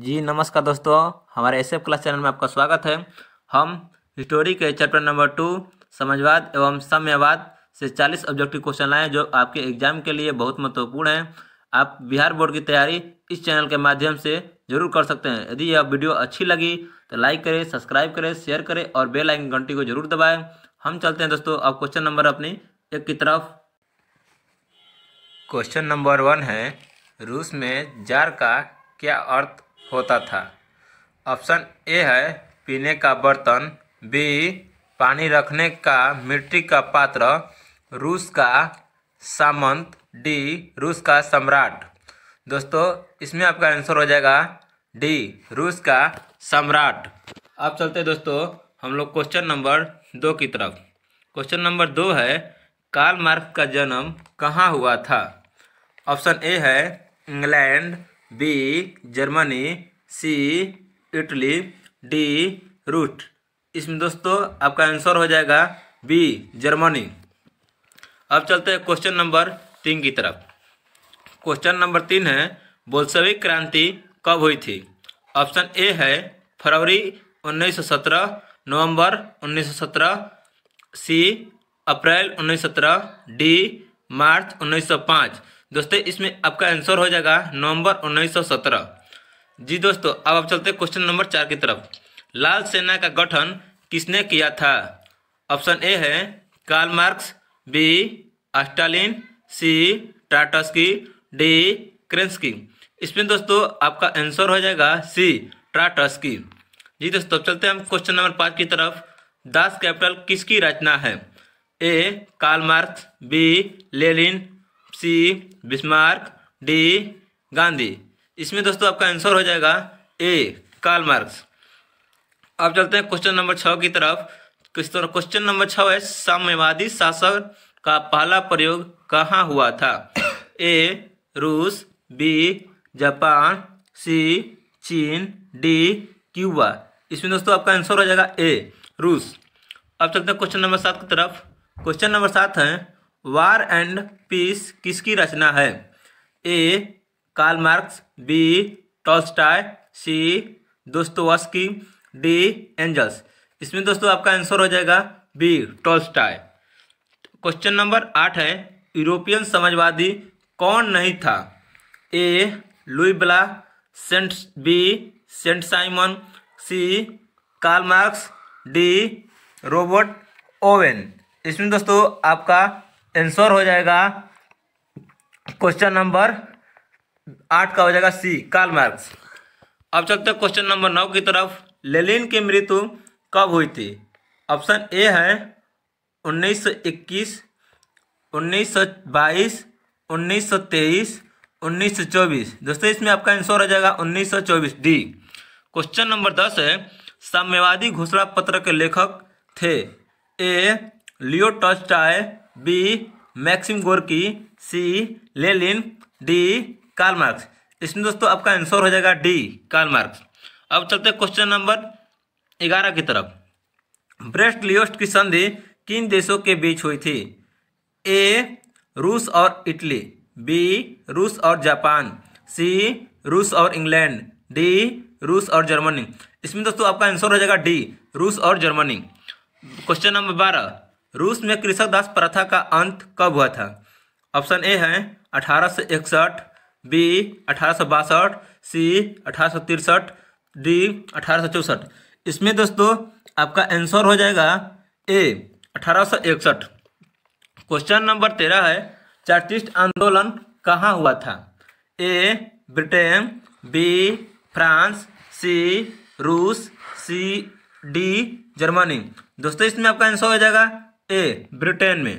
जी नमस्कार दोस्तों हमारे एस क्लास चैनल में आपका स्वागत है हम हिस्टोरी के चैप्टर नंबर टू समाजवाद एवं साम्यवाद से 40 ऑब्जेक्टिव क्वेश्चन लाए जो आपके एग्जाम के लिए बहुत महत्वपूर्ण हैं आप बिहार बोर्ड की तैयारी इस चैनल के माध्यम से जरूर कर सकते हैं यदि यह वीडियो अच्छी लगी तो लाइक करें सब्सक्राइब करें शेयर करें और बेल आइकन घंटी को जरूर दबाएं हम चलते हैं दोस्तों अब क्वेश्चन नंबर अपनी एक की तरफ क्वेश्चन नंबर वन है रूस में जार का क्या अर्थ होता था ऑप्शन ए है पीने का बर्तन बी पानी रखने का मिट्टी का पात्र रूस का सामंत डी रूस का सम्राट दोस्तों इसमें आपका आंसर हो जाएगा डी रूस का सम्राट अब चलते दोस्तों हम लोग क्वेश्चन नंबर दो की तरफ क्वेश्चन नंबर दो है कार्ल मार्क का जन्म कहाँ हुआ था ऑप्शन ए है England B Germany C Italy D रूट इसमें दोस्तों आपका आंसर हो जाएगा बी जर्मनी अब चलते हैं क्वेश्चन नंबर तीन की तरफ क्वेश्चन नंबर तीन है बोल्सविक क्रांति कब हुई थी ऑप्शन ए है फरवरी 1917 नवंबर 1917 सी अप्रैल 1917 डी मार्च 1905 दोस्तों इसमें आपका आंसर हो जाएगा नवंबर 1917 जी दोस्तों अब आप चलते क्वेश्चन नंबर चार की तरफ लाल सेना का गठन किसने किया था ऑप्शन ए है Karl Marx B Stalin C Trotsky D Kerensky इसमें दोस्तों आपका आंसर हो जाएगा सी ट्राटस्की जी दोस्तों अब चलते हैं हम क्वेश्चन नंबर पाँच की तरफ दास कैपिटल किसकी रचना है A Karl Marx B Lenin C Bismarck D Gandhi इसमें दोस्तों आपका आंसर हो जाएगा ए कार्ल मार्क्स अब चलते हैं क्वेश्चन नंबर छः की तरफ किस तरह क्वेश्चन नंबर छः है साम्यवादी शासक का पहला प्रयोग कहाँ हुआ था ए रूस बी जापान सी चीन डी क्यूबा इसमें दोस्तों आपका आंसर हो जाएगा ए रूस अब चलते हैं क्वेश्चन नंबर सात की तरफ क्वेश्चन नंबर सात है वार एंड पीस किसकी रचना है A Karl Marx B Tolstoy C Dostoevsky D Engels इसमें दोस्तों आपका आंसर हो जाएगा बी टॉलस्टाय क्वेश्चन नंबर आठ है यूरोपियन समाजवादी कौन नहीं था A Louis Blanc Saint B Saint Simon C Karl Marx D Robert Owen इसमें दोस्तों आपका आंसर हो जाएगा क्वेश्चन नंबर आठ का हो जाएगा सी कार्ल मार्क्स अब चलते हैं क्वेश्चन नंबर नौ की तरफ लेलिन की मृत्यु कब हुई थी ऑप्शन ए है 1921, 1922, 1923, 1924 दोस्तों इसमें आपका आंसर हो जाएगा 1924 डी क्वेश्चन नंबर दस है साम्यवादी घोषणा पत्र के लेखक थे ए लियो टॉस्टाय B Maxim Gorky C Lenin D Karl Marx इसमें दोस्तों आपका आंसर हो जाएगा डी कार्ल मार्क्स अब चलते क्वेश्चन नंबर ग्यारह की तरफ ब्रेस्ट लियोस्ट की संधि किन देशों के बीच हुई थी ए रूस और इटली बी रूस और जापान सी रूस और इंग्लैंड डी रूस और जर्मनी इसमें दोस्तों आपका आंसर हो जाएगा डी रूस और जर्मनी क्वेश्चन नंबर बारह रूस में कृषक दास प्रथा का अंत कब हुआ था ऑप्शन ए है अठारह बी अठारह सी अठारह डी अठारह इसमें दोस्तों आपका आंसर हो जाएगा ए अठारह क्वेश्चन नंबर तेरह है चार्टिस्ट आंदोलन कहाँ हुआ था A Britain B France C रूस सी डी जर्मनी दोस्तों इसमें आपका आंसर हो जाएगा ए ब्रिटेन में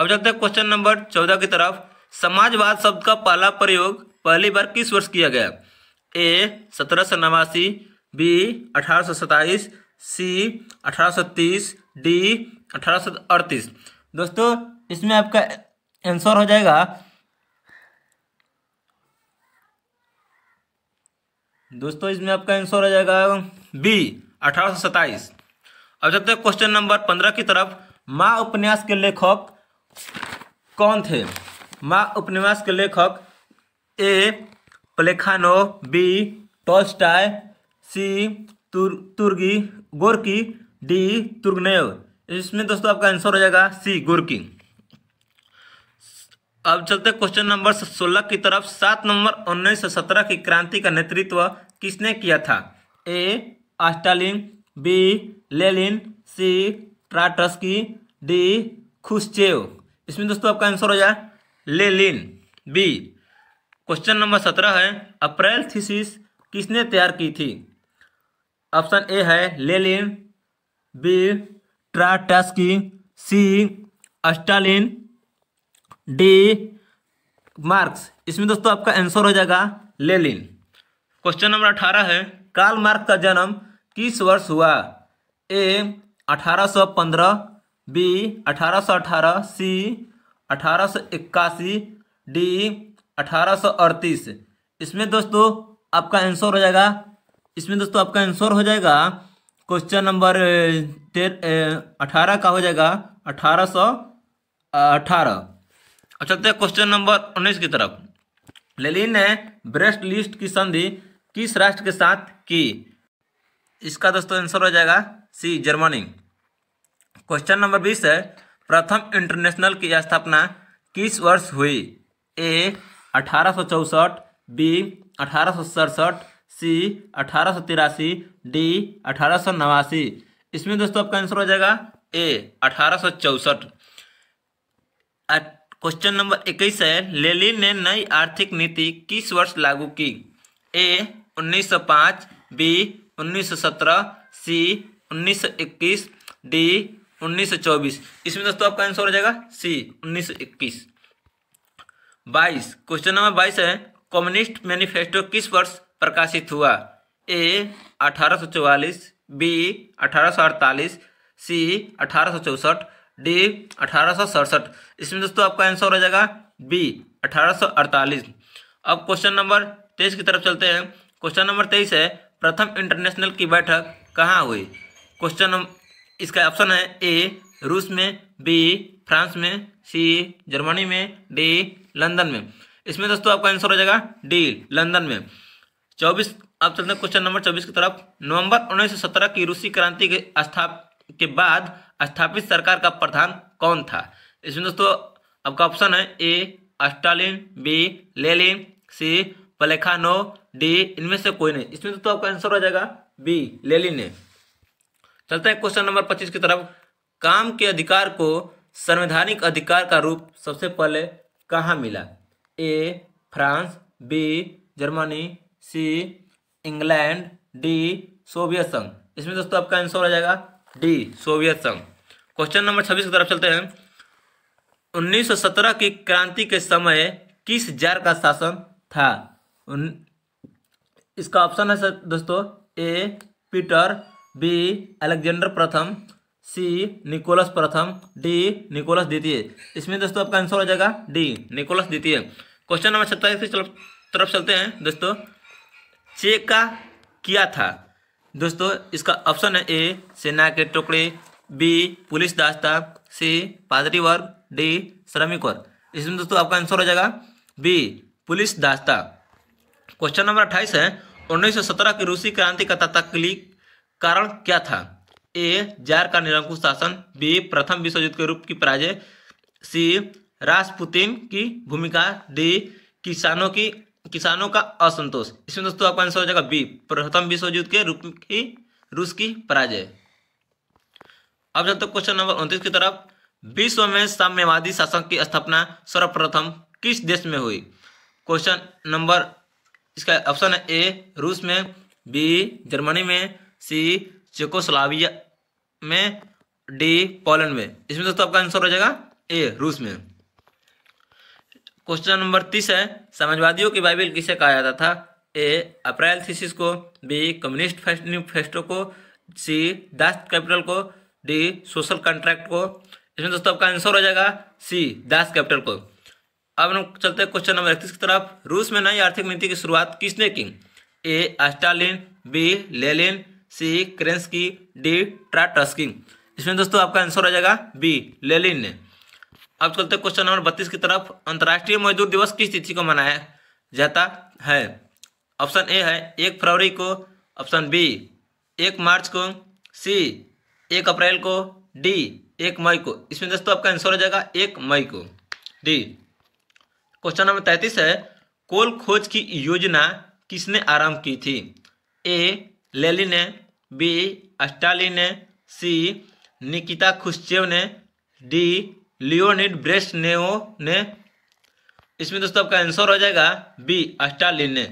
अब चलते हैं क्वेश्चन नंबर चौदह की तरफ समाजवाद शब्द का पहला प्रयोग पहली बार किस वर्ष किया गया ए सत्रह सौ नवासी बी अठारह सौ सत्ताईस सी अठारह सौ तीस डी अठारह सौ अड़तीस दोस्तों इसमें आपका आंसर हो जाएगा दोस्तों इसमें आपका आंसर हो जाएगा बी अठारह सौ सत्ताईस अब चलते हैं क्वेश्चन नंबर पंद्रह की तरफ माँ उपन्यास के लेखक कौन थे माँ उपन्यास के लेखक ए प्लेखानो बी टोस्टाय सी तुर तुर्गी गोरकी डी तुर्गनेव इसमें दोस्तों आपका आंसर हो जाएगा सी गोरकी अब चलते क्वेश्चन नंबर सोलह की तरफ सात नंबर उन्नीस सौ सत्रह की क्रांति का नेतृत्व किसने किया था ए स्टालिन बी लेलिन सी की डी खुशचेव इसमें दोस्तों आपका आंसर हो जाए लेलिन बी क्वेश्चन नंबर सत्रह है अप्रैल थीसिस किसने तैयार की थी ऑप्शन ए है लेलिन बी की सी अस्टालिन डी मार्क्स इसमें दोस्तों आपका आंसर हो जाएगा लेलिन क्वेश्चन नंबर अठारह है कार्ल मार्क्स का जन्म किस वर्ष हुआ ए 1815 बी 1818 सी 1881 डी 1838 इसमें दोस्तों आपका आंसर हो जाएगा इसमें दोस्तों आपका आंसर हो जाएगा क्वेश्चन नंबर अठारह का हो जाएगा अठारह सौ अठारह अब अच्छा, चलते हैं क्वेश्चन नंबर उन्नीस की तरफ लेलिन ने ब्रेस्ट लिस्ट की संधि किस राष्ट्र के साथ की इसका दोस्तों आंसर हो जाएगा सी जर्मनी क्वेश्चन नंबर बीस है प्रथम इंटरनेशनल की स्थापना किस वर्ष हुई ए अठारह बी अठारह सी अठारह डी अठारह इसमें दोस्तों आपका आंसर हो जाएगा ए अठारह क्वेश्चन नंबर इक्कीस है लेलिन ने नई आर्थिक नीति किस वर्ष लागू की ए 1905 बी 1917 सी 1921 डी उन्नीस सौ चौबीस इसमें दोस्तों आपका आंसर हो जाएगा सी उन्नीस सौ इक्कीस बाईस क्वेश्चन नंबर बाईस है कम्युनिस्ट मैनिफेस्टो किस वर्ष प्रकाशित हुआ ए 1844 बी अठारह सौ अड़तालीस सी अठारह सौ डी अठारह सौ सड़सठ इसमें दोस्तों आपका आंसर हो जाएगा बी अठारह सौ अड़तालीस अब क्वेश्चन नंबर तेईस की तरफ चलते हैं क्वेश्चन नंबर तेईस है प्रथम इंटरनेशनल की बैठक कहाँ हुई क्वेश्चन इसका ऑप्शन है ए रूस में बी फ्रांस में सी जर्मनी में डी लंदन में इसमें दोस्तों आपका आंसर हो जाएगा डी लंदन में चौबीस आप चलते हैं क्वेश्चन नंबर चौबीस की तरफ नवंबर 1917 की रूसी क्रांति के स्थाप के बाद स्थापित सरकार का प्रधान कौन था इसमें दोस्तों आपका ऑप्शन है A Stalin B Lenin C Plekhanov D इनमें से कोई नहीं इसमें दोस्तों आपका आंसर हो जाएगा बी लेलिन है चलते हैं क्वेश्चन नंबर पच्चीस की तरफ काम के अधिकार को संवैधानिक अधिकार का रूप सबसे पहले कहाँ मिला A France B Germany C England D Soviet संघ इसमें दोस्तों आपका आंसर हो जाएगा डी सोवियत संघ क्वेश्चन नंबर छब्बीस की तरफ चलते हैं 1917 की क्रांति के समय किस जार का शासन था इसका ऑप्शन है सर दोस्तों ए पीटर बी अलेक्जेंडर प्रथम सी निकोलस प्रथम डी निकोलस द्वितीय इसमें दोस्तों आपका आंसर हो जाएगा डी निकोलस द्वितीय क्वेश्चन नंबर सत्ताईस की तरफ चलते हैं दोस्तों चेक का किया था दोस्तों इसका ऑप्शन है ए सेना के टुकड़े बी पुलिस दास्ता सी पादरी वर्ग डी श्रमिक वर्ग इसमें दोस्तों आपका आंसर हो जाएगा बी पुलिस दास्ता क्वेश्चन नंबर अट्ठाईस है 1917 की रूसी क्रांति का तत्कालीन कारण क्या था ए जार का निरंकुश शासन बी प्रथम विश्व युद्ध के रूप की पराजय सी राजपुतिन की भूमिका डी किसानों की किसानों का असंतोष इसमें दोस्तों आपका आंसर हो जाएगा बी प्रथम विश्व युद्ध के रूप की रूस की पराजय अब जब तक क्वेश्चन नंबर उन्तीस की तरफ विश्व में साम्यवादी शासन की स्थापना सर्वप्रथम किस देश में हुई क्वेश्चन नंबर इसका ऑप्शन है ए रूस में बी जर्मनी में सी चेकोस्लाविया में डी पोलैंड में इसमें दोस्तों आपका आंसर हो जाएगा ए रूस में क्वेश्चन नंबर तीस है समाजवादियों की बाइबिल किसे कहा जाता था ए अप्रैल थीसिस को बी कम्युनिस्ट फेस्ट न्यू फेस्टो को सी दास कैपिटल को डी सोशल कॉन्ट्रैक्ट को इसमें दोस्तों आपका आंसर हो जाएगा सी दास कैपिटल को अब हम चलते हैं क्वेश्चन नंबर इकतीस की तरफ रूस में नई आर्थिक नीति की शुरुआत किसने की ए स्टालिन बी लेलिन सी क्रेंस की डी ट्राटस्किंग इसमें दोस्तों आपका आंसर हो जाएगा बी लेलिन ने अब चलते क्वेश्चन नंबर बत्तीस की तरफ अंतर्राष्ट्रीय मजदूर दिवस किस तिथि को मनाया जाता है ऑप्शन ए है एक फरवरी को ऑप्शन बी एक मार्च को सी एक अप्रैल को डी एक मई को इसमें दोस्तों आपका आंसर हो जाएगा एक मई को डी क्वेश्चन नंबर तैतीस है कोल खोज की योजना किसने आरंभ की थी ए लेलिन है बी स्टालिन है सी निकिता खुश्चेव ने डी लियोनिड ब्रेस्ट ने इसमें दोस्तों आपका आंसर हो जाएगा बी अस्टालिन ने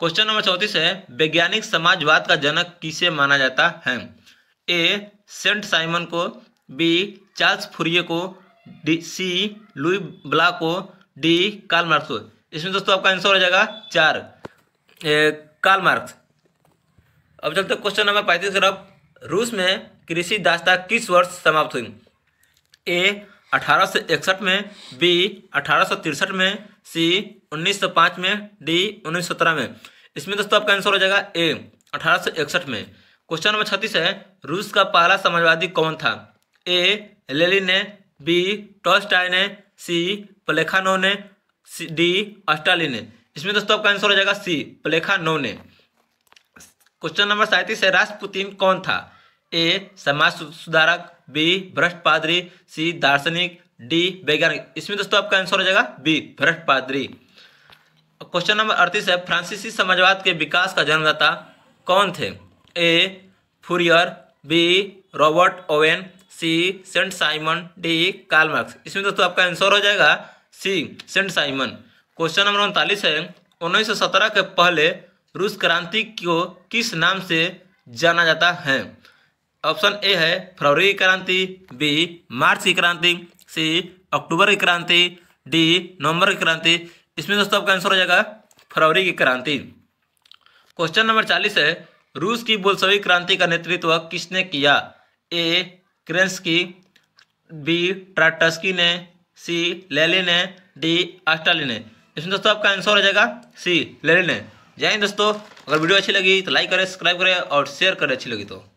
क्वेश्चन नंबर चौंतीस है वैज्ञानिक समाजवाद का जनक किसे माना जाता है ए सेंट साइमन को बी चार्ल्स फुरिये को डी सी लुई ब्ला को डी कार्ल मार्क्स को इसमें दोस्तों आपका आंसर हो जाएगा चार ए, कार्ल मार्क्स अब चलते क्वेश्चन नंबर पैंतीस तरफ रूस में कृषि दास्ता किस वर्ष समाप्त हुई ए अठारह सौ इकसठ में बी अठारह सौ तिरसठ में सी उन्नीस सौ में डी उन्नीस सौ सत्रह में इसमें दोस्तों आपका आंसर हो जाएगा ए अठारह सौ इकसठ में क्वेश्चन नंबर छत्तीस है रूस का पहला समाजवादी कौन था ए लेलिन ने बी टॉस्टाइन ने सी प्लेखानो ने सी डी अस्टालिन ने इसमें दोस्तों आपका आंसर हो जाएगा सी प्लेखानो ने क्वेश्चन नंबर सैंतीस है राष्ट्रपुतिन कौन था ए समाज सुधारक बी भ्रष्ट पादरी सी दार्शनिक डी वैज्ञानिक इसमें दोस्तों आपका आंसर हो जाएगा बी भ्रष्ट पादरी क्वेश्चन नंबर अड़तीस है फ्रांसीसी समाजवाद के विकास का जन्मदाता कौन थे A Fourier B Robert Owen C Saint Simon D Karl Marx इसमें दोस्तों आपका आंसर हो जाएगा C Saint Simon question number उनतालीस है उन्नीस के पहले रूस क्रांति को किस नाम से जाना जाता है ऑप्शन ए है फरवरी की क्रांति बी मार्च की क्रांति सी अक्टूबर की क्रांति डी नवंबर की क्रांति इसमें दोस्तों आपका आंसर हो जाएगा फरवरी की क्रांति क्वेश्चन नंबर चालीस है रूस की बोलसवी क्रांति का नेतृत्व किसने किया ए क्रेंसकी बी ट्राटस्की ने सी लेलिन ने डी आस्टालिन ने इसमें दोस्तों आपका आंसर हो जाएगा सी लेलिन ने जय हिंद दोस्तों अगर वीडियो अच्छी लगी तो लाइक करें सब्सक्राइब करें और शेयर करें अच्छी लगी तो